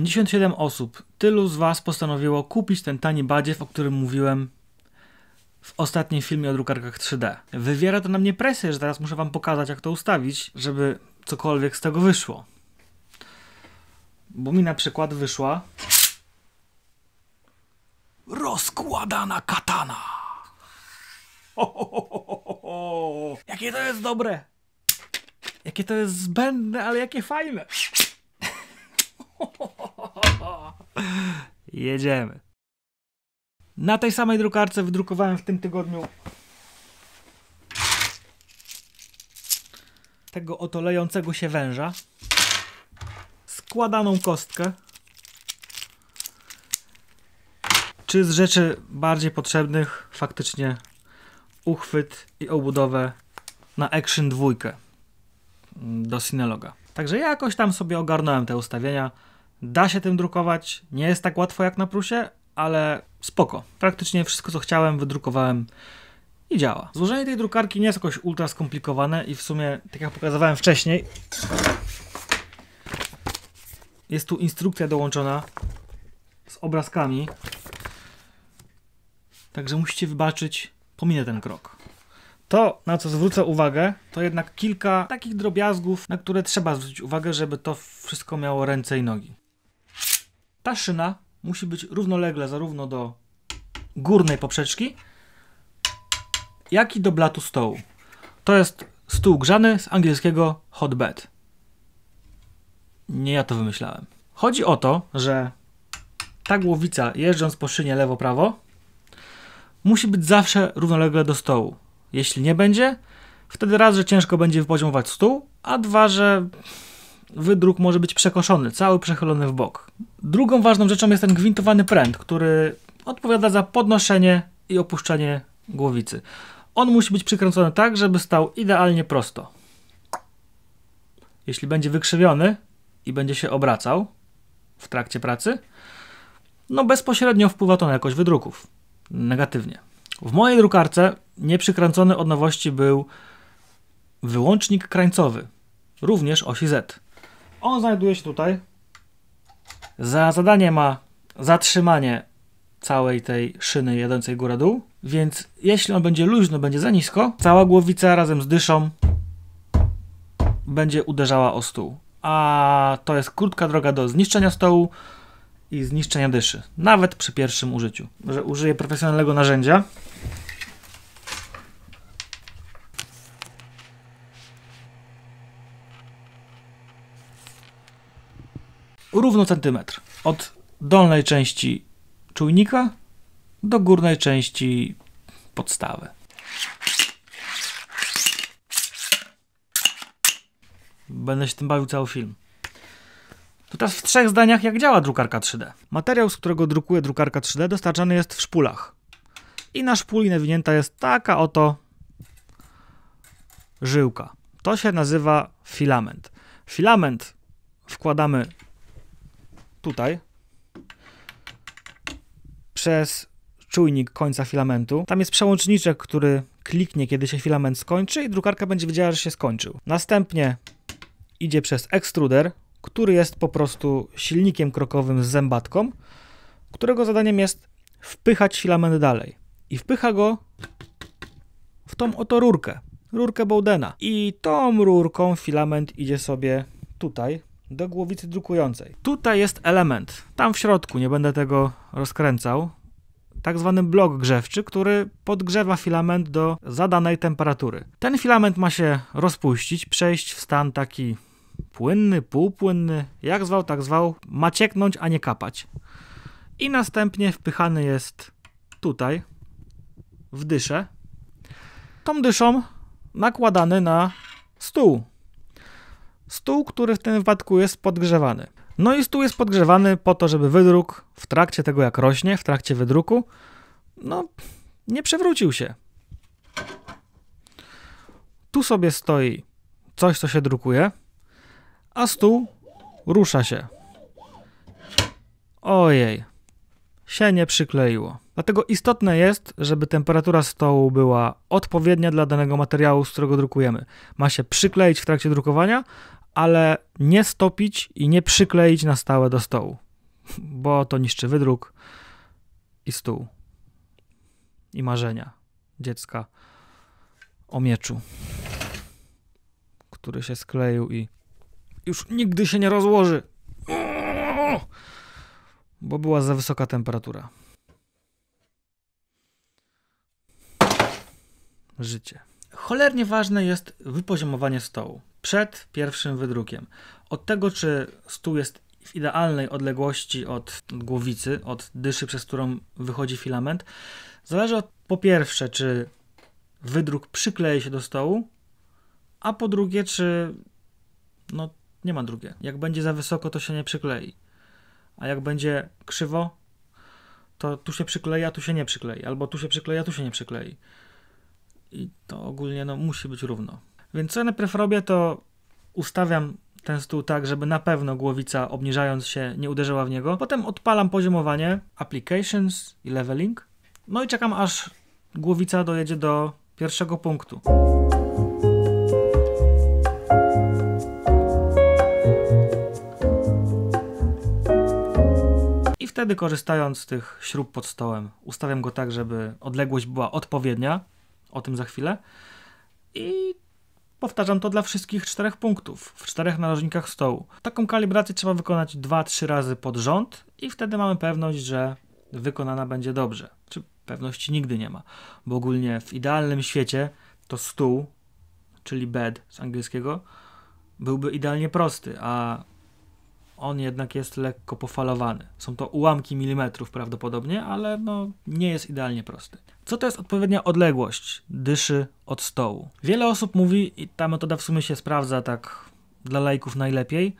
57 osób, tylu z Was postanowiło kupić ten tani badziew, o którym mówiłem w ostatnim filmie o drukarkach 3D. Wywiera to na mnie presję, że teraz muszę Wam pokazać, jak to ustawić, żeby cokolwiek z tego wyszło. Bo mi na przykład wyszła rozkładana katana. Ho, Jakie to jest dobre! Jakie to jest zbędne, ale jakie fajne! Jedziemy. Na tej samej drukarce wydrukowałem w tym tygodniu tego otolejącego się węża, składaną kostkę. Czy z rzeczy bardziej potrzebnych faktycznie uchwyt i obudowę na Action 2 do Sineloga. Także ja jakoś tam sobie ogarnąłem te ustawienia. Da się tym drukować, nie jest tak łatwo jak na Prusie, ale spoko. Praktycznie wszystko, co chciałem, wydrukowałem i działa. Złożenie tej drukarki nie jest jakoś ultra skomplikowane i w sumie, tak jak pokazywałem wcześniej, jest tu instrukcja dołączona z obrazkami. Także musicie wybaczyć, pominę ten krok. To, na co zwrócę uwagę, to jednak kilka takich drobiazgów, na które trzeba zwrócić uwagę, żeby to wszystko miało ręce i nogi ta szyna musi być równolegle zarówno do górnej poprzeczki, jak i do blatu stołu. To jest stół grzany z angielskiego hotbed. Nie ja to wymyślałem. Chodzi o to, że ta głowica, jeżdżąc po szynie lewo-prawo, musi być zawsze równolegle do stołu. Jeśli nie będzie, wtedy raz, że ciężko będzie wypoziomować stół, a dwa, że wydruk może być przekoszony, cały przechylony w bok. Drugą ważną rzeczą jest ten gwintowany pręt, który odpowiada za podnoszenie i opuszczenie głowicy. On musi być przykręcony tak, żeby stał idealnie prosto. Jeśli będzie wykrzywiony i będzie się obracał w trakcie pracy, no bezpośrednio wpływa to na jakość wydruków. Negatywnie. W mojej drukarce nieprzykręcony od nowości był wyłącznik krańcowy, również osi Z. On znajduje się tutaj. Za zadanie ma zatrzymanie całej tej szyny jadącej góra-dół, więc jeśli on będzie luźno, będzie za nisko, cała głowica razem z dyszą będzie uderzała o stół. A to jest krótka droga do zniszczenia stołu i zniszczenia dyszy, nawet przy pierwszym użyciu. Że użyję profesjonalnego narzędzia, równo centymetr. Od dolnej części czujnika do górnej części podstawy. Będę się tym bawił cały film. To teraz w trzech zdaniach jak działa drukarka 3D. Materiał, z którego drukuje drukarka 3D dostarczany jest w szpulach. I na szpuli nawinięta jest taka oto żyłka. To się nazywa filament. Filament wkładamy tutaj przez czujnik końca filamentu. Tam jest przełączniczek, który kliknie, kiedy się filament skończy i drukarka będzie wiedziała, że się skończył. Następnie idzie przez ekstruder, który jest po prostu silnikiem krokowym z zębatką, którego zadaniem jest wpychać filament dalej. I wpycha go w tą oto rurkę, rurkę Bowdena. I tą rurką filament idzie sobie tutaj, do głowicy drukującej. Tutaj jest element, tam w środku, nie będę tego rozkręcał, tak zwany blok grzewczy, który podgrzewa filament do zadanej temperatury. Ten filament ma się rozpuścić, przejść w stan taki płynny, półpłynny, jak zwał, tak zwał, ma cieknąć, a nie kapać. I następnie wpychany jest tutaj, w dyszę. Tą dyszą nakładany na stół stół, który w tym wypadku jest podgrzewany. No i stół jest podgrzewany po to, żeby wydruk w trakcie tego jak rośnie, w trakcie wydruku, no nie przewrócił się. Tu sobie stoi coś, co się drukuje, a stół rusza się. Ojej, się nie przykleiło. Dlatego istotne jest, żeby temperatura stołu była odpowiednia dla danego materiału, z którego drukujemy. Ma się przykleić w trakcie drukowania, ale nie stopić i nie przykleić na stałe do stołu, bo to niszczy wydruk i stół i marzenia dziecka o mieczu, który się skleił i już nigdy się nie rozłoży, bo była za wysoka temperatura. Życie. Cholernie ważne jest wypoziomowanie stołu przed pierwszym wydrukiem. Od tego, czy stół jest w idealnej odległości od głowicy, od dyszy, przez którą wychodzi filament, zależy od po pierwsze, czy wydruk przykleje się do stołu, a po drugie, czy no nie ma drugie. Jak będzie za wysoko, to się nie przyklei. A jak będzie krzywo, to tu się przykleja, tu się nie przyklei, albo tu się przykleja, tu się nie przyklei. I to ogólnie no, musi być równo. Więc co ja najpierw robię, to ustawiam ten stół tak, żeby na pewno głowica obniżając się nie uderzyła w niego. Potem odpalam poziomowanie, applications i leveling. No i czekam aż głowica dojedzie do pierwszego punktu. I wtedy korzystając z tych śrub pod stołem, ustawiam go tak, żeby odległość była odpowiednia. O tym za chwilę. I Powtarzam to dla wszystkich czterech punktów w czterech narożnikach stołu. Taką kalibrację trzeba wykonać 2-3 razy pod rząd i wtedy mamy pewność, że wykonana będzie dobrze. Czy pewności nigdy nie ma, bo ogólnie w idealnym świecie to stół, czyli bed z angielskiego, byłby idealnie prosty, a on jednak jest lekko pofalowany. Są to ułamki milimetrów prawdopodobnie, ale no, nie jest idealnie prosty. Co to jest odpowiednia odległość dyszy od stołu? Wiele osób mówi, i ta metoda w sumie się sprawdza tak dla lajków najlepiej,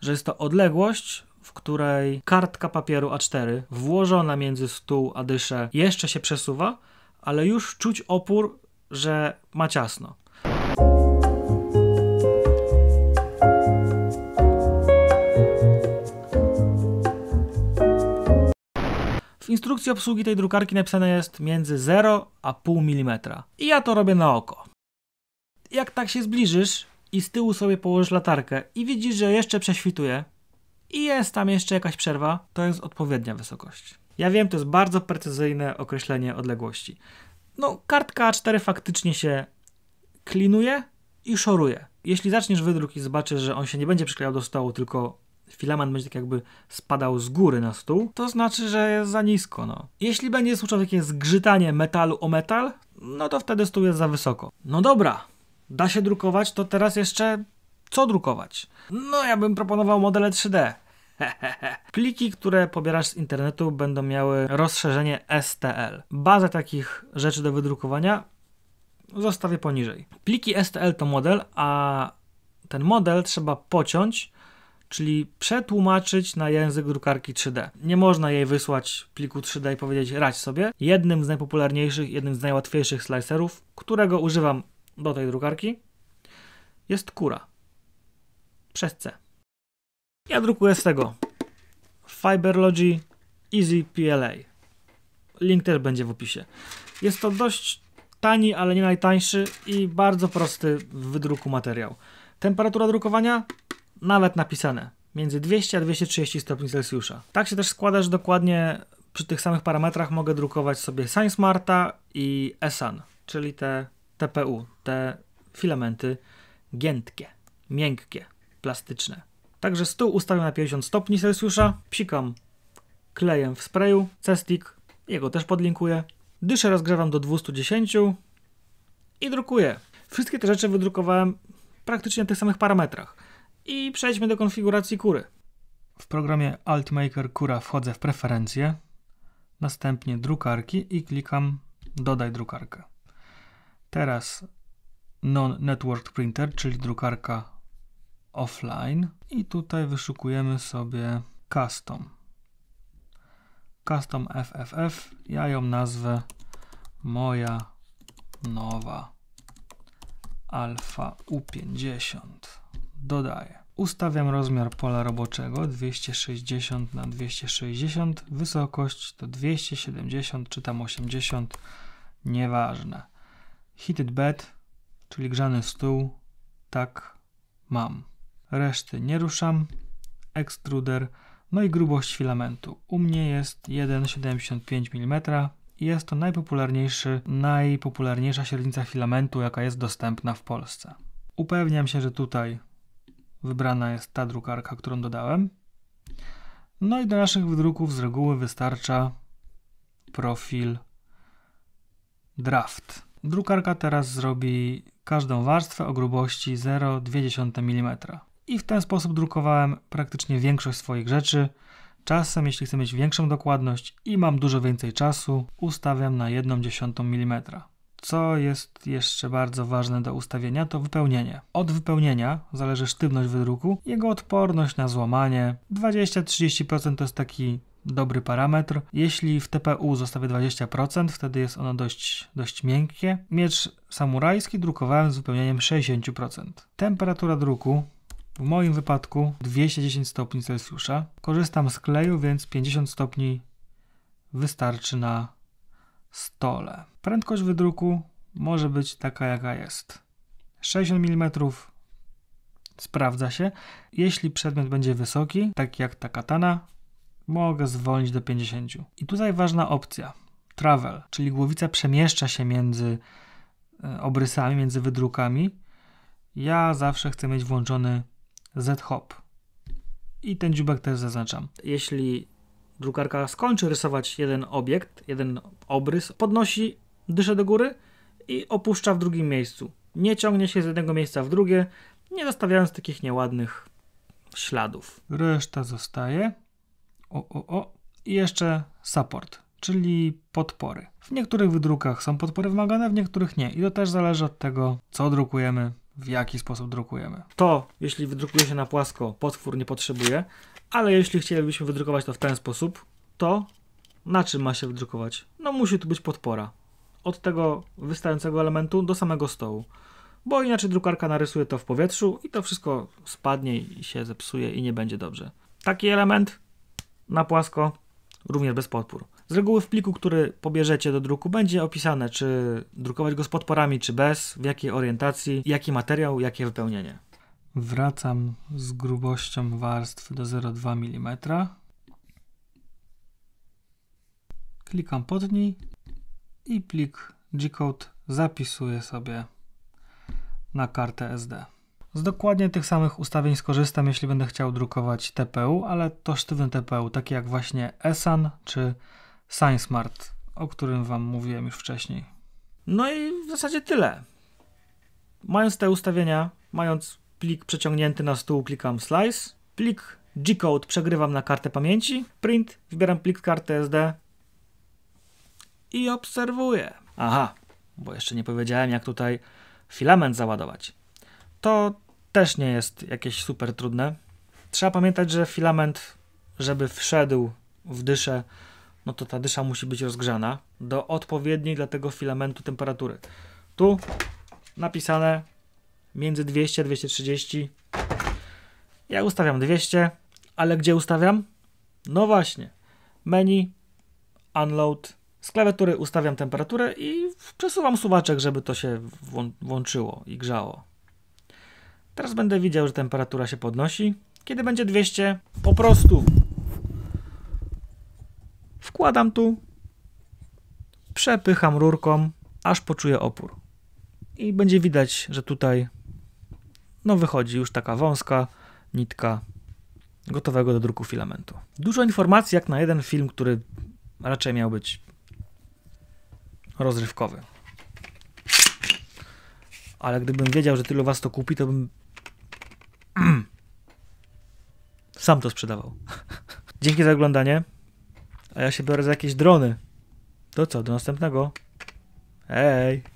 że jest to odległość, w której kartka papieru A4 włożona między stół a dyszę jeszcze się przesuwa, ale już czuć opór, że ma ciasno. W instrukcji obsługi tej drukarki napisane jest między 0 a 0,5 mm. I ja to robię na oko. Jak tak się zbliżysz i z tyłu sobie położysz latarkę i widzisz, że jeszcze prześwituje i jest tam jeszcze jakaś przerwa, to jest odpowiednia wysokość. Ja wiem, to jest bardzo precyzyjne określenie odległości. No, kartka A4 faktycznie się klinuje i szoruje. Jeśli zaczniesz wydruk i zobaczysz, że on się nie będzie przyklejał do stołu, tylko filament będzie tak jakby spadał z góry na stół, to znaczy, że jest za nisko. No. Jeśli będzie słyszał takie zgrzytanie metalu o metal, no to wtedy stół jest za wysoko. No dobra, da się drukować, to teraz jeszcze co drukować? No ja bym proponował modele 3D. Pliki, które pobierasz z internetu będą miały rozszerzenie STL. Bazę takich rzeczy do wydrukowania zostawię poniżej. Pliki STL to model, a ten model trzeba pociąć czyli przetłumaczyć na język drukarki 3D. Nie można jej wysłać pliku 3D i powiedzieć radź sobie. Jednym z najpopularniejszych, jednym z najłatwiejszych slicerów, którego używam do tej drukarki, jest kura. Przez C. Ja drukuję z tego Fiberlogy Easy PLA. Link też będzie w opisie. Jest to dość tani, ale nie najtańszy i bardzo prosty w wydruku materiał. Temperatura drukowania nawet napisane. Między 200 a 230 stopni Celsjusza. Tak się też składa, że dokładnie przy tych samych parametrach mogę drukować sobie ScienceMarta i ESAN, czyli te TPU, te filamenty giętkie, miękkie, plastyczne. Także stół ustawiam na 50 stopni Celsjusza, psikam klejem w sprayu, cestik, jego też podlinkuję. Dyszę rozgrzewam do 210 i drukuję. Wszystkie te rzeczy wydrukowałem praktycznie na tych samych parametrach. I przejdźmy do konfiguracji kury. W programie Altmaker Kura wchodzę w preferencje, następnie drukarki i klikam dodaj drukarkę. Teraz non-network printer, czyli drukarka offline i tutaj wyszukujemy sobie custom. Custom FFF, ja ją nazwę moja nowa alfa U50 dodaję. Ustawiam rozmiar pola roboczego 260 na 260, wysokość to 270 czy tam 80, nieważne. Heated bed, czyli grzany stół, tak mam. Reszty nie ruszam. Extruder, no i grubość filamentu. U mnie jest 1,75 mm i jest to najpopularniejszy, najpopularniejsza średnica filamentu, jaka jest dostępna w Polsce. Upewniam się, że tutaj Wybrana jest ta drukarka, którą dodałem. No i do naszych wydruków z reguły wystarcza profil draft. Drukarka teraz zrobi każdą warstwę o grubości 0,2 mm. I w ten sposób drukowałem praktycznie większość swoich rzeczy. Czasem, jeśli chcę mieć większą dokładność i mam dużo więcej czasu, ustawiam na 1,1 mm. Co jest jeszcze bardzo ważne do ustawienia, to wypełnienie. Od wypełnienia zależy sztywność wydruku, jego odporność na złamanie. 20-30% to jest taki dobry parametr. Jeśli w TPU zostawię 20%, wtedy jest ono dość, dość miękkie. Miecz samurajski drukowałem z wypełnieniem 60%. Temperatura druku w moim wypadku 210 stopni Celsjusza. Korzystam z kleju, więc 50 stopni wystarczy na stole. Prędkość wydruku może być taka, jaka jest. 60 mm sprawdza się. Jeśli przedmiot będzie wysoki, tak jak ta katana, mogę zwolnić do 50. I tutaj ważna opcja. Travel, czyli głowica przemieszcza się między e, obrysami, między wydrukami. Ja zawsze chcę mieć włączony Z-hop. I ten dziubek też zaznaczam. Jeśli drukarka skończy rysować jeden obiekt, jeden obrys, podnosi dyszę do góry i opuszcza w drugim miejscu. Nie ciągnie się z jednego miejsca w drugie, nie zostawiając takich nieładnych śladów. Reszta zostaje. O, o, o. I jeszcze support, czyli podpory. W niektórych wydrukach są podpory wymagane, w niektórych nie. I to też zależy od tego, co drukujemy, w jaki sposób drukujemy. To, jeśli wydrukuje się na płasko, potwór nie potrzebuje, ale jeśli chcielibyśmy wydrukować to w ten sposób, to na czym ma się wydrukować? No musi tu być podpora. Od tego wystającego elementu do samego stołu. Bo inaczej drukarka narysuje to w powietrzu i to wszystko spadnie i się zepsuje i nie będzie dobrze. Taki element na płasko, również bez podpór. Z reguły w pliku, który pobierzecie do druku, będzie opisane, czy drukować go z podporami, czy bez, w jakiej orientacji, jaki materiał, jakie wypełnienie wracam z grubością warstw do 0,2 mm. Klikam pod niej i plik G-code zapisuję sobie na kartę SD. Z dokładnie tych samych ustawień skorzystam, jeśli będę chciał drukować TPU, ale to sztywny TPU, taki jak właśnie ESAN czy SignSmart, o którym Wam mówiłem już wcześniej. No i w zasadzie tyle. Mając te ustawienia, mając plik przeciągnięty na stół, klikam slice, plik G-code przegrywam na kartę pamięci, print, wybieram plik karty SD i obserwuję. Aha, bo jeszcze nie powiedziałem jak tutaj filament załadować. To też nie jest jakieś super trudne. Trzeba pamiętać, że filament, żeby wszedł w dyszę, no to ta dysza musi być rozgrzana do odpowiedniej dla tego filamentu temperatury. Tu napisane między 200 a 230. Ja ustawiam 200, ale gdzie ustawiam? No właśnie, menu, unload, z klawiatury ustawiam temperaturę i przesuwam suwaczek, żeby to się włączyło i grzało. Teraz będę widział, że temperatura się podnosi. Kiedy będzie 200, po prostu wkładam tu, przepycham rurką, aż poczuję opór. I będzie widać, że tutaj no wychodzi już taka wąska nitka gotowego do druku filamentu. Dużo informacji jak na jeden film, który raczej miał być rozrywkowy. Ale gdybym wiedział, że tylu was to kupi, to bym sam to sprzedawał. Dzięki za oglądanie. A ja się biorę za jakieś drony. To co, do następnego. Hej!